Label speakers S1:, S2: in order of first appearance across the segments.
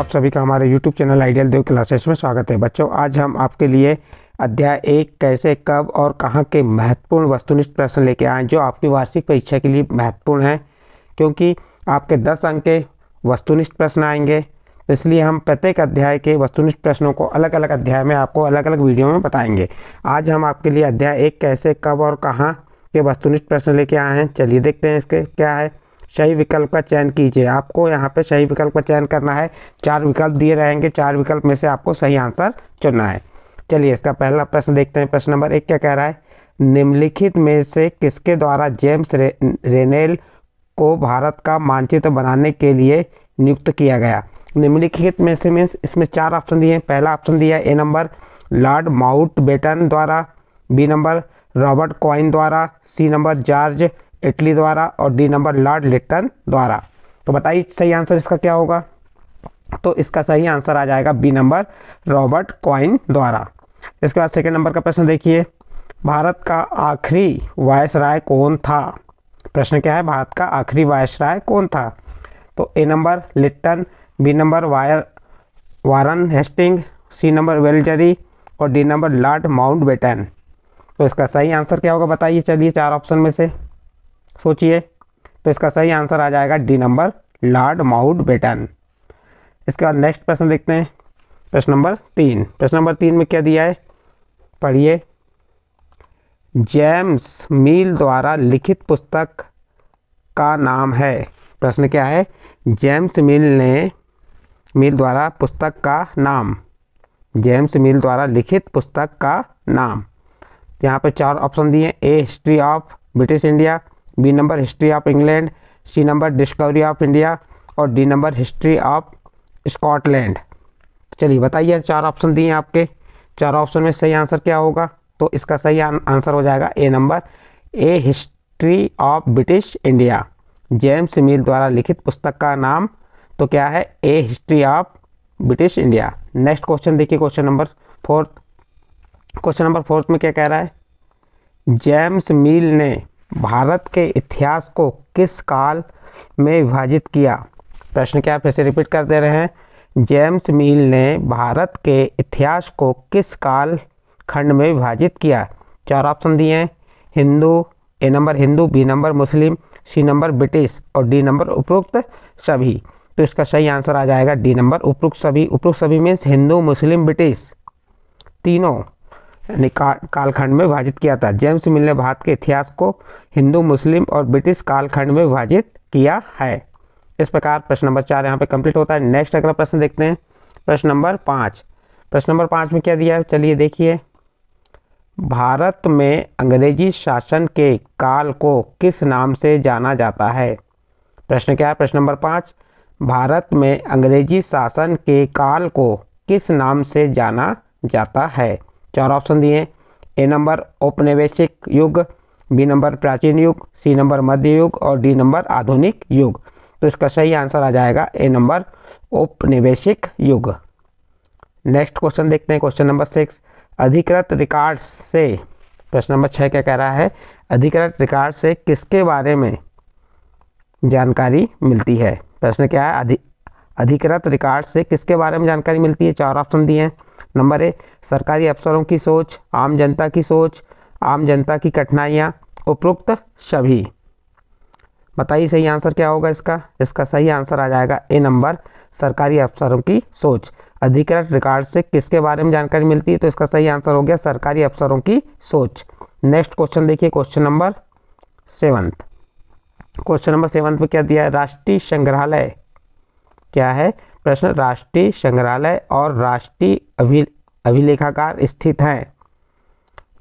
S1: आप सभी का हमारे YouTube channel ideal Dev classes में स्वागत है बच्चों आज हम आपके लिए अध्याय एक कैसे कब और कहाँ के महत्वपूर्ण वस्तुनिष्ठ प्रश्न लेके आए जो आपकी वार्षिक परीक्षा के लिए महत्वपूर्ण हैं क्योंकि आपके 10 अंक के वस्तुनिष्ठ प्रश्न आएंगे तो इसलिए हम प्रत्येक अध्याय के वस्तुनिष्ठ प्रश्नों को अलग अलग अध्याय में आपको अलग अलग वीडियो में बताएंगे आज हम आपके लिए अध्याय एक कैसे कब और कहाँ के वस्तुनिष्ठ प्रश्न लेके आए हैं चलिए देखते हैं इसके क्या है सही विकल्प का चयन कीजिए आपको यहाँ पे सही विकल्प का चयन करना है चार विकल्प दिए रहेंगे चार विकल्प में से आपको सही आंसर चुनना है चलिए इसका पहला प्रश्न देखते हैं प्रश्न नंबर एक क्या कह रहा है निम्नलिखित में से किसके द्वारा जेम्स रे, रेनेल को भारत का मानचित्र बनाने के लिए नियुक्त किया गया निम्नलिखित में से मीन्स इसमें चार ऑप्शन दिए हैं पहला ऑप्शन दिया है A number Lord Mountbatten द्वारा बी नंबर रॉबर्ट कॉइन द्वारा सी नंबर जॉर्ज इटली द्वारा और डी नंबर लॉर्ड लिट्टन द्वारा तो बताइए सही आंसर इसका क्या होगा तो इसका सही आंसर आ जाएगा बी नंबर रॉबर्ट क्वाइन द्वारा इसके बाद सेकेंड नंबर का प्रश्न देखिए भारत का आखिरी वायस कौन था प्रश्न क्या है भारत का आखिरी वायस कौन था तो A number Lytton B number वायर Warren Hastings C number Wellesley और D number Lord Mountbatten तो इसका सही आंसर क्या होगा बताइए चलिए चार ऑप्शन में से सोचिए तो इसका सही आंसर आ जाएगा D number Lord Mountbatten इसके बाद नेक्स्ट प्रश्न देखते हैं प्रश्न नंबर तीन प्रश्न नंबर तीन में क्या दिया है पढ़िए जेम्स मील द्वारा लिखित पुस्तक का नाम है प्रश्न क्या है जेम्स मिल ने मिल द्वारा पुस्तक का नाम जेम्स मिल द्वारा लिखित पुस्तक का नाम यहाँ पर चार ऑप्शन दिए A history of British India B number history of England C number discovery of India और D number history of Scotland चलिए बताइए चार ऑप्शन दिए आपके चार ऑप्शन में सही आंसर क्या होगा तो इसका सही आंसर हो जाएगा A number A history of British India James Mill द्वारा लिखित पुस्तक का नाम तो क्या है A history of British India next question देखिए question number fourth question number fourth में क्या कह रहा है जेम्स मिल ने भारत के इतिहास को किस काल में विभाजित किया प्रश्न क्या फिर से रिपीट कर दे रहे हैं जेम्स मील ने भारत के इतिहास को किस काल खंड में विभाजित किया चार ऑप्शन दिए हैं Hindu A number Hindu B number Muslim C number British और डी नंबर उपरोक्त सभी तो इसका सही आंसर आ जाएगा डी नंबर उपरोक्त सभी उपरोक्त सभी मीन्स हिंदू मुस्लिम ब्रिटिश तीनों निकाल कालखंड में विभाजित किया था जेम्स मिल ने भारत के इतिहास को हिंदू मुस्लिम और ब्रिटिश कालखंड में विभाजित किया है इस प्रकार प्रश्न नंबर चार यहाँ पे कंप्लीट होता है नेक्स्ट अगला प्रश्न देखते हैं प्रश्न नंबर पाँच प्रश्न नंबर पाँच में क्या दिया है चलिए देखिए भारत में अंग्रेजी शासन के काल को किस नाम से जाना जाता है प्रश्न क्या है प्रश्न नंबर पाँच भारत में अंग्रेजी शासन के काल को किस नाम से जाना जाता है चार ऑप्शन दिए हैं ए नंबर औपनिवेशिक युग बी नंबर प्राचीन युग सी नंबर मध्य युग और डी नंबर आधुनिक युग तो इसका सही आंसर आ जाएगा ए नंबर औपनिवेशिक युग नेक्स्ट क्वेश्चन देखते हैं क्वेश्चन नंबर सिक्स अधिकृत रिकॉर्ड से प्रश्न नंबर छः क्या कह रहा है अधिकृत रिकॉर्ड से किसके बारे में जानकारी मिलती है प्रश्न क्या है अधि अधिकृत रिकॉर्ड से किसके बारे में जानकारी मिलती है चार ऑप्शन दिए हैं नंबर ए सरकारी अफसरों की सोच आम जनता की सोच आम जनता की कठिनाइयाँ उपरोक्त सभी बताइए सही आंसर क्या होगा इसका इसका सही आंसर आ जाएगा ए नंबर सरकारी अफसरों की सोच अधिकृत रिकॉर्ड से किसके बारे में जानकारी मिलती है तो इसका सही आंसर हो गया सरकारी अफसरों की सोच नेक्स्ट क्वेश्चन देखिए question number seventh question number seventh में क्या दिया है राष्ट्रीय संग्रहालय क्या है प्रश्न राष्ट्रीय संग्रहालय और राष्ट्रीय अभि अभिलेखाकार स्थित है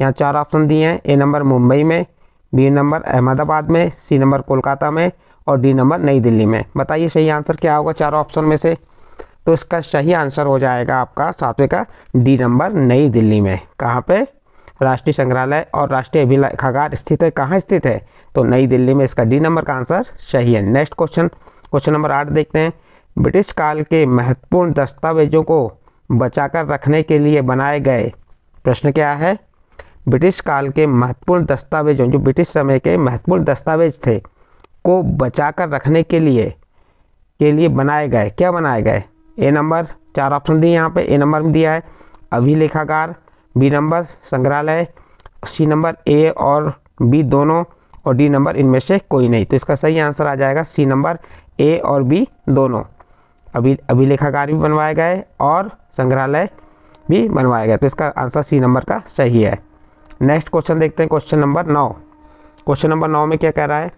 S1: यहाँ चार ऑप्शन दिए हैं ए नंबर मुंबई में बी नंबर अहमदाबाद में सी नंबर कोलकाता में और डी नंबर नई दिल्ली में बताइए सही आंसर क्या होगा चार ऑप्शन में से तो इसका सही आंसर हो जाएगा आपका सातवें का डी नंबर नई दिल्ली में कहाँ पे राष्ट्रीय संग्रहालय और राष्ट्रीय अभिलेखागार स्थित है कहाँ स्थित है तो नई दिल्ली में इसका डी नंबर का आंसर सही है नेक्स्ट क्वेश्चन क्वेश्चन नंबर आठ देखते हैं ब्रिटिश काल के महत्वपूर्ण दस्तावेजों को बचाकर रखने के लिए बनाए गए प्रश्न क्या है ब्रिटिश काल के महत्वपूर्ण दस्तावेजों जो ब्रिटिश समय के महत्वपूर्ण दस्तावेज थे को बचाकर रखने के लिए के लिए बनाए गए क्या बनाए गए ए नंबर चार ऑप्शन दिए यहाँ पे ए नंबर में दिया है अभिलेखागार बी नंबर संग्रहालय सी नंबर ए और बी दोनों और डी नंबर इनमें से कोई नहीं तो इसका सही आंसर आ जाएगा सी नंबर ए और बी दोनों अभि अभिलेखागार भी बनवाए गए और संग्रहालय भी बनवाया गया तो इसका आंसर सी नंबर का सही है नेक्स्ट क्वेश्चन देखते हैं क्वेश्चन नंबर नौ क्वेश्चन नंबर नौ में क्या कह रहा है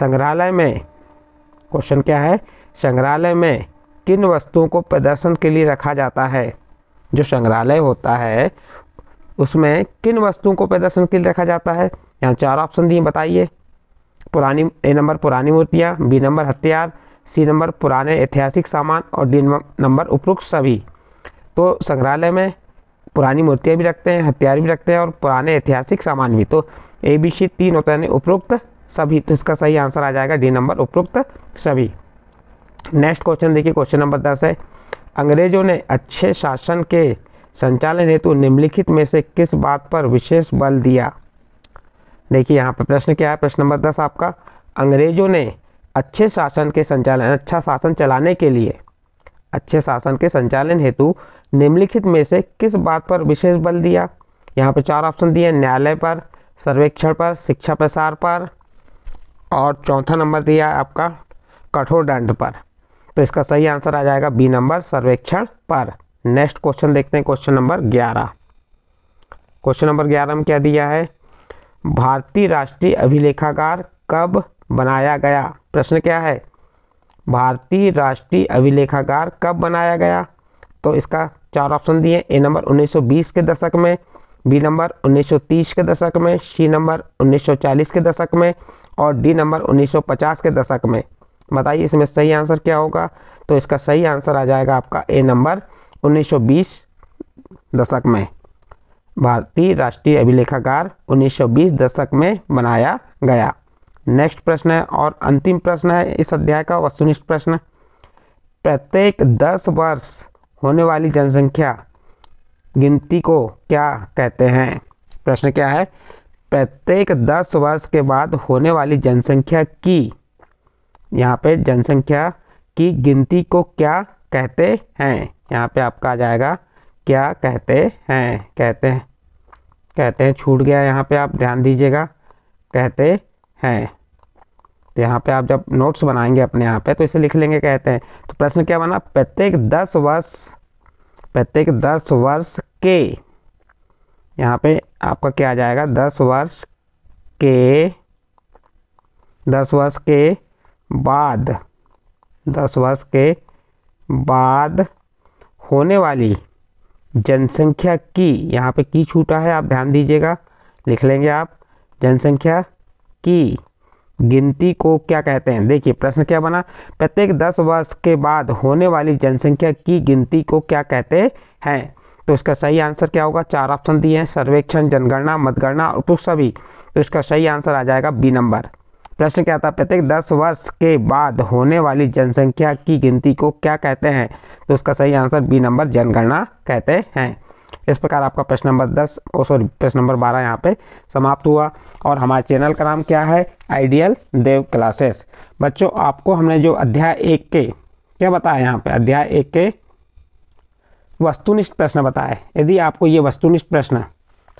S1: संग्रहालय में क्वेश्चन क्या है संग्रहालय में किन वस्तुओं को प्रदर्शन के लिए रखा जाता है जो संग्रहालय होता है उसमें किन वस्तुओं को प्रदर्शन के लिए रखा जाता है यहाँ चार ऑप्शन दिए बताइए पुरानी ए नंबर पुरानी मूर्तियाँ बी नंबर हथियार सी नंबर पुराने ऐतिहासिक सामान और डी नंबर उपरोक्त सभी तो संग्रहालय में पुरानी मूर्तियाँ भी रखते हैं हथियार भी रखते हैं और पुराने ऐतिहासिक सामान भी तो ए बी सी तीन होता है उपरोक्त सभी तो इसका सही आंसर आ जाएगा डी नंबर उपरोक्त सभी नेक्स्ट क्वेश्चन देखिए क्वेश्चन नंबर दस है अंग्रेजों ने अच्छे शासन के संचालन हेतु निम्नलिखित में से किस बात पर विशेष बल दिया देखिए यहाँ पर प्रश्न क्या है प्रश्न नंबर दस आपका अंग्रेजों ने अच्छे शासन के संचालन अच्छा शासन चलाने के लिए अच्छे शासन के संचालन हेतु निम्नलिखित में से किस बात पर विशेष बल दिया यहाँ पर चार ऑप्शन दिए न्यायालय पर सर्वेक्षण पर शिक्षा प्रसार पर और चौथा नंबर दिया आपका कठोर दंड पर तो इसका सही आंसर आ जाएगा बी नंबर सर्वेक्षण पर नेक्स्ट क्वेश्चन देखते हैं क्वेश्चन नंबर ग्यारह क्वेश्चन नंबर ग्यारह में क्या दिया है भारतीय राष्ट्रीय अभिलेखागार कब बनाया गया प्रश्न क्या है भारतीय राष्ट्रीय अभिलेखागार कब बनाया गया तो इसका चार ऑप्शन दिए ए नंबर 1920 के दशक में बी नंबर 1930 के दशक में सी नंबर 1940 के दशक में और डी नंबर 1950 के दशक में बताइए इसमें सही आंसर क्या होगा तो इसका सही आंसर आ जाएगा आपका ए नंबर 1920 दशक में भारतीय राष्ट्रीय अभिलेखागार 1920 दशक में बनाया गया नेक्स्ट प्रश्न है और अंतिम प्रश्न है इस अध्याय का वस्तुनिष्ठ प्रश्न प्रत्येक दस वर्ष होने वाली जनसंख्या गिनती को क्या कहते हैं प्रश्न क्या है प्रत्येक दस वर्ष के बाद होने वाली जनसंख्या की यहाँ पे जनसंख्या की गिनती को क्या कहते हैं यहाँ पे आपका आ जाएगा क्या कहते हैं कहते हैं कहते हैं छूट गया यहाँ पे आप ध्यान दीजिएगा कहते हैं तो यहाँ पे आप जब नोट्स बनाएंगे अपने यहाँ पे तो इसे लिख लेंगे कहते हैं तो प्रश्न क्या बना प्रत्येक दस वर्ष प्रत्येक दस वर्ष के यहाँ पे आपका क्या आ जाएगा दस वर्ष के दस वर्ष के बाद दस वर्ष के बाद होने वाली जनसंख्या की यहाँ पे की छूटा है आप ध्यान दीजिएगा लिख लेंगे आप जनसंख्या की गिनती को क्या कहते हैं देखिए प्रश्न क्या बना प्रत्येक दस वर्ष के बाद होने वाली जनसंख्या की गिनती को क्या कहते हैं तो इसका सही आंसर क्या होगा चार ऑप्शन दिए हैं सर्वेक्षण जनगणना मतगणना और तो सभी तो इसका सही आंसर आ जाएगा बी नंबर प्रश्न क्या था प्रत्येक दस वर्ष के बाद होने वाली जनसंख्या की गिनती को क्या कहते हैं तो उसका सही आंसर बी नंबर जनगणना कहते हैं इस प्रकार आपका प्रश्न नंबर दस ओ सॉरी प्रश्न नंबर बारह यहाँ पे समाप्त हुआ और हमारे चैनल का नाम क्या है आइडियल देव क्लासेस बच्चों आपको हमने जो अध्याय एक के क्या बताया यहाँ पे अध्याय एक के वस्तुनिष्ठ प्रश्न बताए यदि आपको ये वस्तुनिष्ठ प्रश्न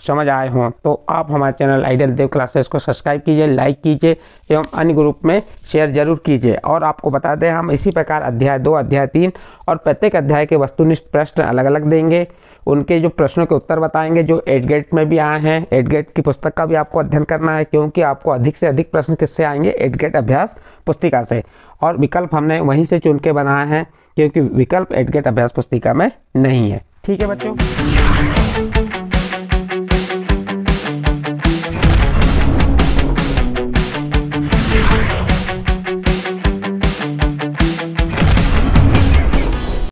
S1: समझ आए हों तो आप हमारे चैनल आइडियल देव क्लासेस को सब्सक्राइब कीजिए लाइक कीजिए एवं अन्य ग्रुप में शेयर जरूर कीजिए और आपको बता दें हम इसी प्रकार अध्याय दो अध्याय तीन और प्रत्येक अध्याय के वस्तुनिष्ठ प्रश्न अलग अलग देंगे उनके जो प्रश्नों के उत्तर बताएंगे जो एडगेट में भी आए हैं एडगेट की पुस्तक का भी आपको अध्ययन करना है क्योंकि आपको अधिक से अधिक प्रश्न किससे आएंगे एडगेट अभ्यास पुस्तिका से और विकल्प हमने वहीं से चुन के बनाए हैं क्योंकि विकल्प एडगेट अभ्यास पुस्तिका में नहीं है ठीक है बच्चों